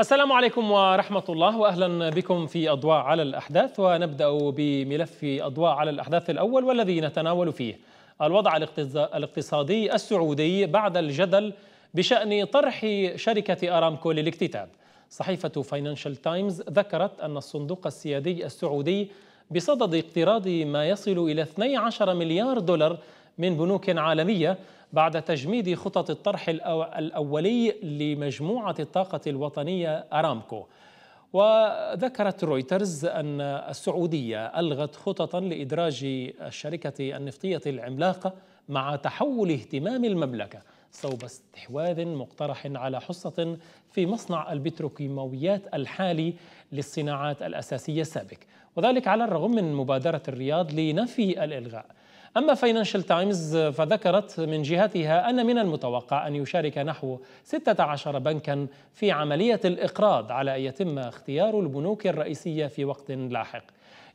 السلام عليكم ورحمة الله وأهلا بكم في أضواء على الأحداث ونبدأ بملف أضواء على الأحداث الأول والذي نتناول فيه الوضع الاقتصادي السعودي بعد الجدل بشأن طرح شركة أرامكو للاكتتاب صحيفة فاينانشال تايمز ذكرت أن الصندوق السيادي السعودي بصدد اقتراض ما يصل إلى 12 مليار دولار من بنوك عالمية بعد تجميد خطط الطرح الأولي لمجموعة الطاقة الوطنية أرامكو وذكرت رويترز أن السعودية ألغت خططا لإدراج الشركة النفطية العملاقة مع تحول اهتمام المملكة صوب استحواذ مقترح على حصة في مصنع البتروكيماويات الحالي للصناعات الأساسية السابق وذلك على الرغم من مبادرة الرياض لنفي الإلغاء أما فاينانشال تايمز فذكرت من جهتها أن من المتوقع أن يشارك نحو 16 بنكا في عملية الإقراض على أن يتم اختيار البنوك الرئيسية في وقت لاحق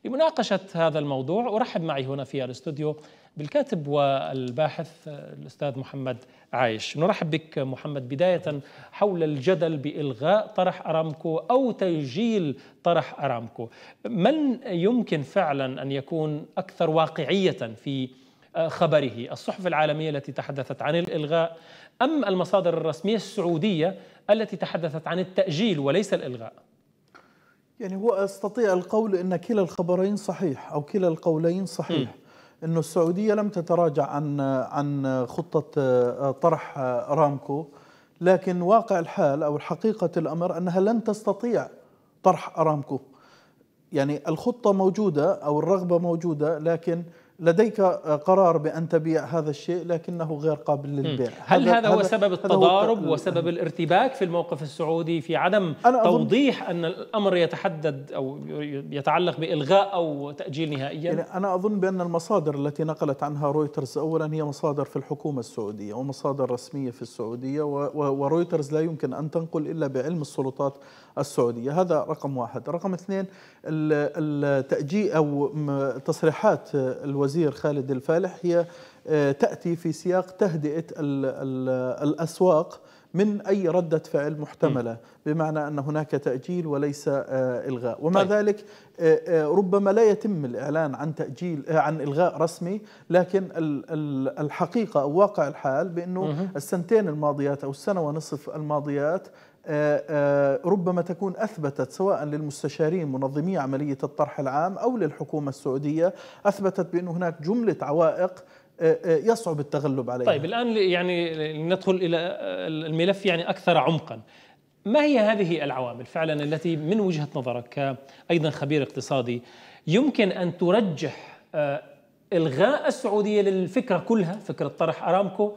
لمناقشة هذا الموضوع أرحب معي هنا في الاستوديو بالكاتب والباحث الأستاذ محمد عايش نرحب بك محمد بداية حول الجدل بإلغاء طرح أرامكو أو تأجيل طرح أرامكو من يمكن فعلا أن يكون أكثر واقعية في خبره الصحف العالمية التي تحدثت عن الإلغاء أم المصادر الرسمية السعودية التي تحدثت عن التأجيل وليس الإلغاء يعني هو استطيع القول ان كلا الخبرين صحيح او كلا القولين صحيح م. انه السعوديه لم تتراجع عن عن خطه آه، طرح ارامكو آه، لكن واقع الحال او حقيقه الامر انها لن تستطيع طرح ارامكو يعني الخطه موجوده او الرغبه موجوده لكن لديك آه, قرار بأن تبيع هذا الشيء لكنه غير قابل للبيع هل هذا, هذا هو سبب التضارب هو وسبب الارتباك في الموقف السعودي في عدم أنا توضيح أن الأمر يتحدد أو يتعلق بإلغاء أو تأجيل نهائيا يعني أنا أظن بأن المصادر التي نقلت عنها رويترز أولا هي مصادر في الحكومة السعودية ومصادر رسمية في السعودية ورويترز لا يمكن أن تنقل إلا بعلم السلطات السعودية هذا رقم واحد رقم اثنين التأجيل أو تصريحات الوزير الوزير خالد الفالح هي آه، تأتي في سياق تهدئة الأسواق من أي ردة فعل محتملة بمعنى أن هناك تأجيل وليس آه، إلغاء ومع طيب. ذلك آه، ربما لا يتم الإعلان عن تأجيل عن إلغاء رسمي لكن الحقيقة أو واقع الحال بأنه السنتين الماضيات أو السنة ونصف الماضيات آه، آه، ربما تكون أثبتت سواء للمستشارين منظمي عملية الطرح العام أو للحكومة السعودية أثبتت بأن هناك جملة عوائق آه، يصعب التغلب عليها طيب الآن يعني ندخل إلى الملف يعني أكثر عمقا ما هي هذه العوامل فعلا التي من وجهة نظرك أيضا خبير اقتصادي يمكن أن ترجح إلغاء السعودية للفكرة كلها فكرة طرح أرامكو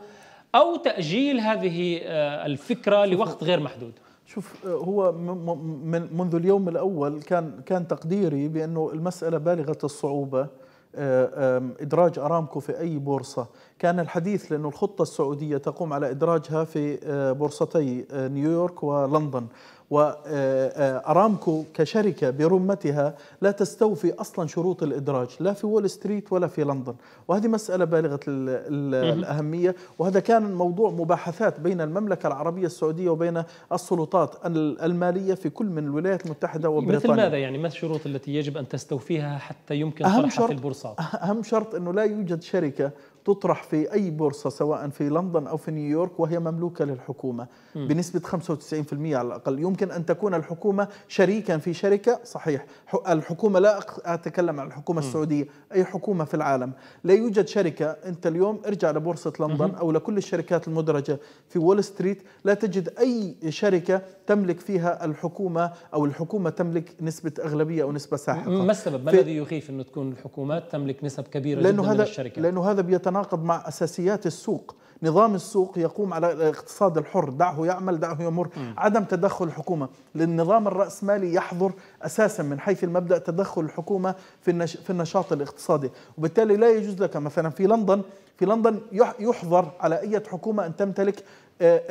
او تاجيل هذه آه، الفكره لوقت غير محدود شوف آه، هو من منذ اليوم الاول كان كان تقديري بانه المساله بالغه الصعوبه آه، ادراج ارامكو في اي بورصه كان الحديث لانه الخطه السعوديه تقوم على ادراجها في بورصتي نيويورك ولندن وأرامكو كشركة برمتها لا تستوفي أصلا شروط الإدراج لا في وول ستريت ولا في لندن وهذه مسألة بالغة الأهمية وهذا كان موضوع مباحثات بين المملكة العربية السعودية وبين السلطات المالية في كل من الولايات المتحدة وبريطانيا مثل ماذا يعني ما الشروط التي يجب أن تستوفيها حتى يمكن أهم شرط البورصات أهم شرط أنه لا يوجد شركة تطرح في أي بورصة سواء في لندن أو في نيويورك وهي مملوكة للحكومة م. بنسبة 95% على الأقل يمكن أن تكون الحكومة شريكا في شركة صحيح الحكومة لا أتكلم عن الحكومة م. السعودية أي حكومة في العالم لا يوجد شركة أنت اليوم ارجع لبورصة لندن م. أو لكل الشركات المدرجة في وول ستريت لا تجد أي شركة تملك فيها الحكومة أو الحكومة تملك نسبة أغلبية أو نسبة ساحقة ما السبب؟ ما الذي يخيف أن تكون الحكومات تملك نسب كبيرة لأنه جدا هذا من الشركات؟ لأنه هذا بيتنا يتناقض مع أساسيات السوق نظام السوق يقوم على الاقتصاد الحر دعه يعمل دعه يمر م. عدم تدخل الحكومة للنظام الرأسمالي يحظر أساسا من حيث المبدأ تدخل الحكومة في, النش... في النشاط الاقتصادي وبالتالي لا يجوز لك مثلا في لندن في لندن يحظر على أي حكومة أن تمتلك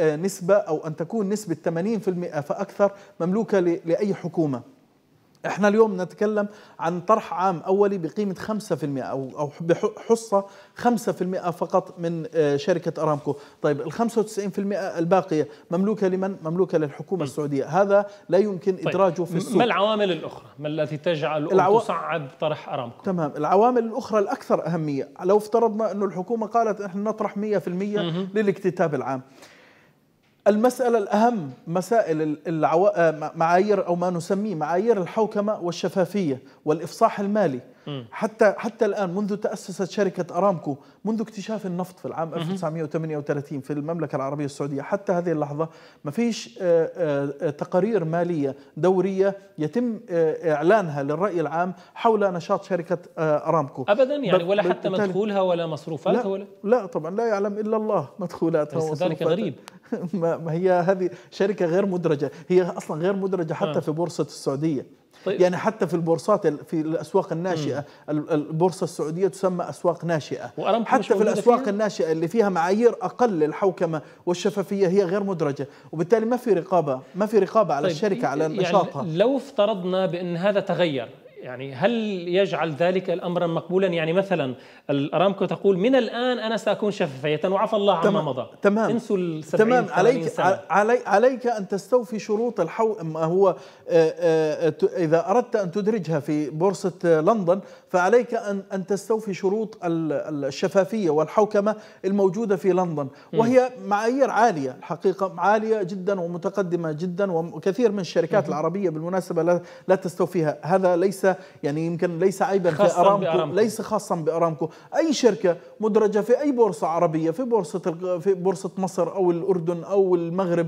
نسبة أو أن تكون نسبة 80% فأكثر مملوكة لأي حكومة احنا اليوم نتكلم عن طرح عام اولي بقيمه 5% او او بحصه 5% فقط من آه، شركه ارامكو، طيب ال 95% الباقيه مملوكه لمن؟ مملوكه للحكومه السعوديه، هذا لا يمكن طيب ادراجه في السوق. ما العوامل الاخرى؟ ما التي تجعل العو... تصعب طرح ارامكو؟ تمام، العوامل الاخرى الاكثر اهميه، لو افترضنا انه الحكومه قالت نحن نطرح 100% للاكتتاب العام. المسألة الأهم مسائل العو... آه، معايير أو ما نسميه معايير الحوكمة والشفافية والإفصاح المالي حتى حتى الان منذ تاسست شركه ارامكو منذ اكتشاف النفط في العام 1938 في المملكه العربيه السعوديه حتى هذه اللحظه ما فيش آه، آه، تقارير ماليه دوريه يتم آه، اعلانها للراي العام حول نشاط شركه ارامكو ابدا يعني ولا حتى مدخولها ولا مصروفاتها لا ولا لا طبعا لا يعلم الا الله مدخولاتها ومصروفاتها ذلك غريب ما هي هذه شركه غير مدرجه هي اصلا غير مدرجه حتى في بورصه السعوديه طيب. يعني حتى في البورصات في الاسواق الناشئه مم. البورصه السعوديه تسمى اسواق ناشئه حتى في الاسواق فيها؟ الناشئه اللي فيها معايير اقل للحوكمه والشفافيه هي غير مدرجه وبالتالي ما في رقابه ما في رقابه على طيب. الشركه على يعني نشاطها لو افترضنا بان هذا تغير يعني هل يجعل ذلك الامر مقبولا يعني مثلا الارامكو تقول من الان انا ساكون شفافيه وعفى الله عما مضى تمام انسوا ال تمام عليك علي عليك ان تستوفي شروط الحو ما هو آه، آه، اذا اردت ان تدرجها في بورصه لندن فعليك ان ان تستوفي شروط الشفافيه والحوكمه الموجوده في لندن وهي معايير عاليه الحقيقه عاليه جدا ومتقدمه جدا وكثير من الشركات العربيه بالمناسبه لا تستوفيها هذا ليس يعني يمكن ليس عيبا في أرامكو, بأرامكو ليس خاصا بأرامكو أي شركة مدرجة في أي بورصة عربية في بورصة في بورصة مصر أو الأردن أو المغرب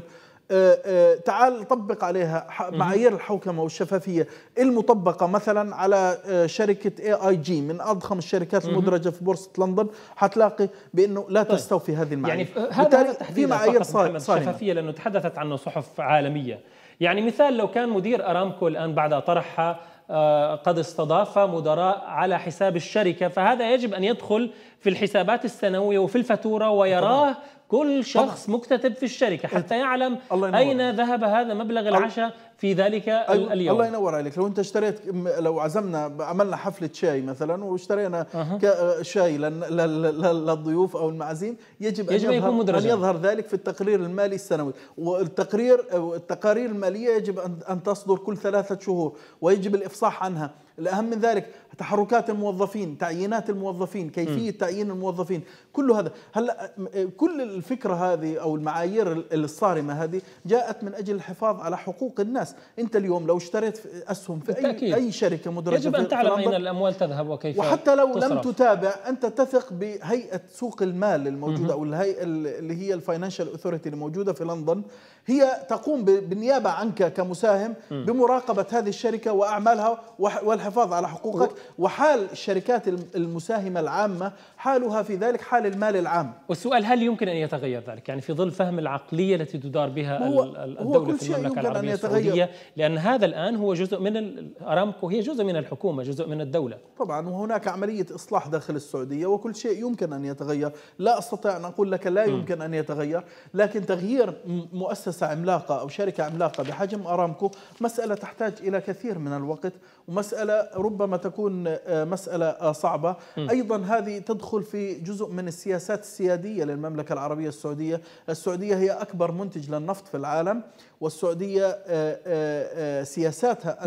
آه، آه، تعال طبق عليها معايير الحوكمة والشفافية المطبقة مثلا على آه، شركة اي اي جي من أضخم الشركات المدرجة في بورصة لندن حتلاقي بأنه لا طيب. تستوفي هذه يعني المعايير يعني هذا في معايير شفافية لأنه تحدثت عنه صحف عالمية يعني مثال لو كان مدير أرامكو الآن بعد طرحها آه، قد استضاف مدراء على حساب الشركه فهذا يجب ان يدخل في الحسابات السنويه وفي الفاتوره ويراه كل شخص طبعا. مكتتب في الشركه إيه، حتى يعلم الله اين ذهب هذا مبلغ العشاء في ذلك أيوة اليوم الله ينور عليك لو انت اشتريت لو عزمنا عملنا حفله شاي مثلا واشترينا أه. شاي للضيوف او المعازيم يجب, يجب ان يكون يظهر ان يظهر ذلك في التقرير المالي السنوي والتقرير التقارير الماليه يجب ان تصدر كل ثلاثه شهور ويجب الافصاح عنها الأهم من ذلك تحركات الموظفين تعيينات الموظفين كيفية م. تعيين الموظفين كل هذا هلا كل الفكرة هذه أو المعايير الصارمة هذه جاءت من أجل الحفاظ على حقوق الناس أنت اليوم لو اشتريت أسهم في بالتأكيد. أي, أي شركة مدرجة يجب أن تعلم أين الأموال تذهب وكيف وحتى لو تصرف. لم تتابع أنت تثق بهيئة سوق المال الموجودة م. أو اللي هي الفاينانشال أوثوريتي الموجودة في لندن هي تقوم بالنيابة عنك كمساهم بمراقبة هذه الشركة وأعمالها والحفاظ على حقوقك وحال الشركات المساهمة العامة حالها في ذلك حال المال العام والسؤال هل يمكن أن يتغير ذلك يعني في ظل فهم العقلية التي تدار بها هو الدولة هو كل في المملكة العربية السعودية لأن هذا الآن هو جزء من أرامكو هي جزء من الحكومة جزء من الدولة طبعا وهناك عملية إصلاح داخل السعودية وكل شيء يمكن أن يتغير لا أستطيع أن أقول لك لا يمكن م. أن يتغير لكن تغيير مؤسسة عملاقة أو شركة عملاقة بحجم أرامكو مسألة تحتاج إلى كثير من الوقت ومسألة ربما تكون آه، مسألة آه، صعبة أيضا هذه تدخل تدخل في جزء من السياسات السيادية للمملكة العربية السعودية السعودية هي أكبر منتج للنفط في العالم والسعودية آه، آه، آه، سياساتها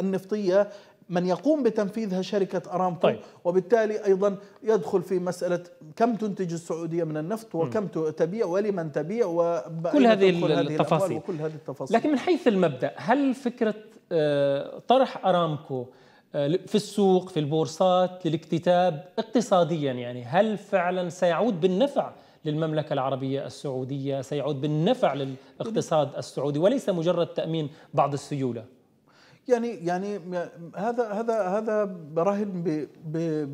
النفطية من يقوم بتنفيذها شركة أرامكو طيب. وبالتالي أيضا يدخل في مسألة كم تنتج السعودية من النفط وكم تبيع ولمن تبيع وكل هذه, هذه التفاصيل وكل هذه التفاصيل لكن من حيث المبدأ هل فكرة طرح أرامكو آه، في السوق في البورصات للاكتتاب اقتصاديا يعني هل فعلا سيعود بالنفع للمملكة العربية السعودية سيعود بالنفع للاقتصاد السعودي وليس مجرد تأمين بعض السيولة يعني يعني هذا هذا هذا براهن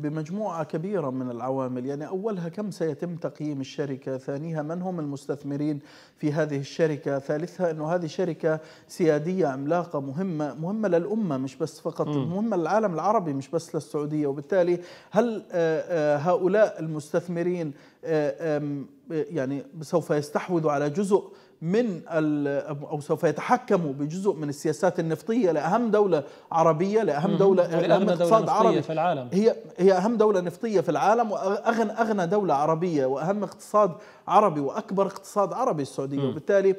بمجموعه كبيره من العوامل، يعني اولها كم سيتم تقييم الشركه، ثانيها من هم المستثمرين في هذه الشركه، ثالثها انه هذه شركه سياديه عملاقه مهمه، مهمه للامه مش بس فقط، م. مهمه للعالم العربي مش بس للسعوديه، وبالتالي هل آه، آه، هؤلاء المستثمرين آه، آه، يعني سوف يستحوذوا على جزء من او سوف يتحكموا بجزء من السياسات النفطيه لاهم دوله عربيه لاهم دوله لاهم اقتصاد دولة عربي في العالم هي هي اهم دوله نفطيه في العالم واغنى اغنى دوله عربيه واهم اقتصاد عربي واكبر اقتصاد عربي السعوديه وبالتالي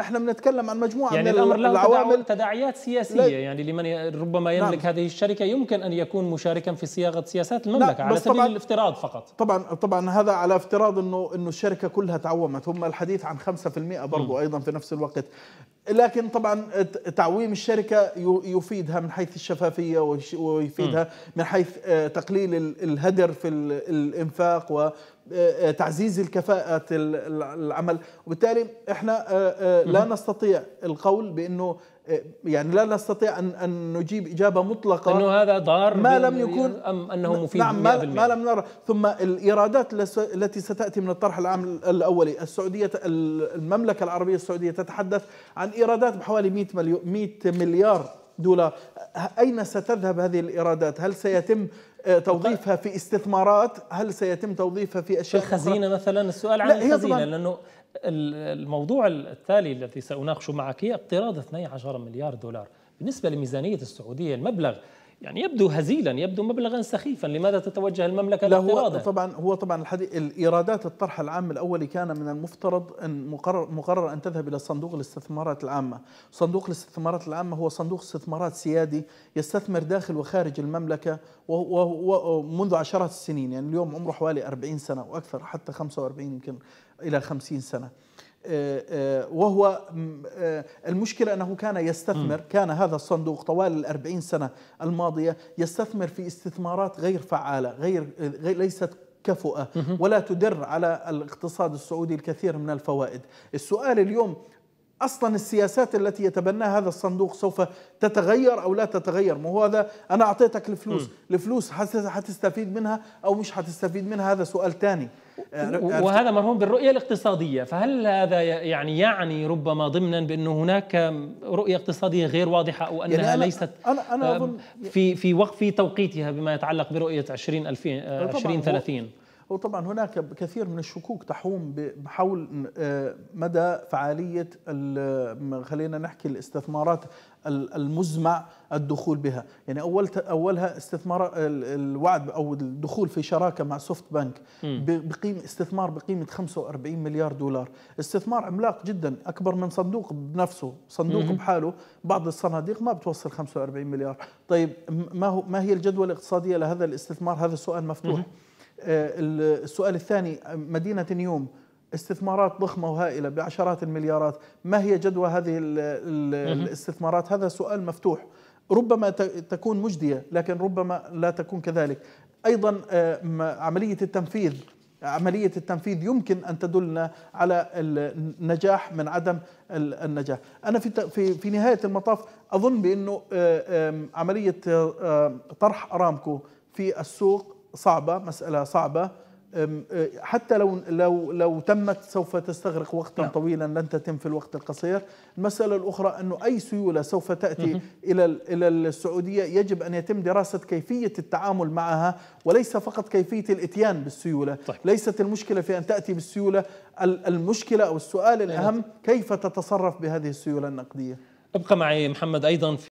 احنا بنتكلم عن مجموعه يعني من الامر له العوامل تداعيات سياسيه يعني لمن ربما يملك نعم. هذه الشركه يمكن ان يكون مشاركا في صياغه سياسات نعم، المملكه نعم. على سبيل الافتراض فقط طبعا طبعا هذا على افتراض انه انه الشركه كلها تعومت هم الحديث عن 5% برضو ايضا في نفس الوقت لكن طبعا تعويم الشركه يفيدها من حيث الشفافيه ويفيدها من حيث آه، تقليل الهدر في الانفاق و آه، آه، تعزيز الكفاءة العمل وبالتالي احنا لا نستطيع القول بانه يعني لا نستطيع ان ان نجيب اجابه مطلقه انه هذا ضار ما لم يكون ام انه مفيد نعم ما, ما لم نرى ثم الايرادات التي ستاتي من الطرح العام الاولي السعوديه المملكه العربيه السعوديه تتحدث عن ايرادات بحوالي 100 مليون 100 مليار دولار اين ستذهب هذه الايرادات هل سيتم آه، توظيفها في استثمارات هل سيتم توظيفها في اشياء الخزينه أخرى؟ مثلا السؤال عن الخزينه لانه الموضوع التالي الذي سأناقشه معك هي اقتراض 12 مليار دولار بالنسبة لميزانية السعودية المبلغ يعني يبدو هزيلا يبدو مبلغا سخيفا لماذا تتوجه المملكة لا هو طبعا هو طبعا الحديث الإيرادات الطرح العام الأولي كان من المفترض أن مقرر, مقرر أن تذهب إلى صندوق الاستثمارات العامة صندوق الاستثمارات العامة هو صندوق استثمارات سيادي يستثمر داخل وخارج المملكة ومنذ عشرات السنين يعني اليوم عمره حوالي 40 سنة وأكثر حتى 45 يمكن إلى 50 سنة آه، آه، وهو آه، المشكلة أنه كان يستثمر كان هذا الصندوق طوال الأربعين سنة الماضية يستثمر في استثمارات غير فعالة غير, ليست كفؤة ولا تدر على الاقتصاد السعودي الكثير من الفوائد السؤال اليوم اصلا السياسات التي يتبناها هذا الصندوق سوف تتغير او لا تتغير ما هو هذا انا اعطيتك الفلوس م. الفلوس حتستفيد منها او مش حتستفيد منها هذا سؤال ثاني آه، وهذا مرهون بالرؤية الاقتصادية فهل هذا يعني يعني ربما ضمنا بانه هناك رؤية اقتصادية غير واضحة أو يعني أنها يعني أنا ليست أنا أنا آه، أظن في في وقت في توقيتها بما يتعلق برؤية 20 2030 هو طبعا هناك كثير من الشكوك تحوم حول آه، مدى فعالية خلينا نحكي الاستثمارات المزمع الدخول بها يعني أول أولها استثمار الوعد أو الدخول في شراكة مع سوفت بنك بقيم استثمار بقيمة 45 مليار دولار استثمار عملاق جدا أكبر من صندوق بنفسه صندوق مم. بحاله بعض الصناديق ما بتوصل 45 مليار طيب ما, هو ما هي الجدوى الاقتصادية لهذا الاستثمار هذا سؤال مفتوح مم. آه، السؤال الثاني مدينة نيوم استثمارات ضخمة وهائلة بعشرات المليارات ما هي جدوى هذه الاستثمارات هذا سؤال مفتوح ربما تكون مجدية لكن ربما لا تكون كذلك أيضا آه، عملية التنفيذ عملية التنفيذ يمكن أن تدلنا على النجاح من عدم النجاح أنا في, في, في نهاية المطاف أظن بأنه آه، عملية طرح أرامكو في السوق صعبة مسألة صعبة أه، حتى لو لو لو تمت سوف تستغرق وقتا لا. نعم. طويلا لن تتم في الوقت القصير، المساله الاخرى انه اي سيوله سوف تاتي الى الى السعوديه يجب ان يتم دراسه كيفيه التعامل معها وليس فقط كيفيه الاتيان بالسيوله، طيب. ليست المشكله في ان تاتي بالسيوله، المشكله او السؤال الاهم نعم. كيف تتصرف بهذه السيوله النقديه؟ ابقى معي محمد ايضا في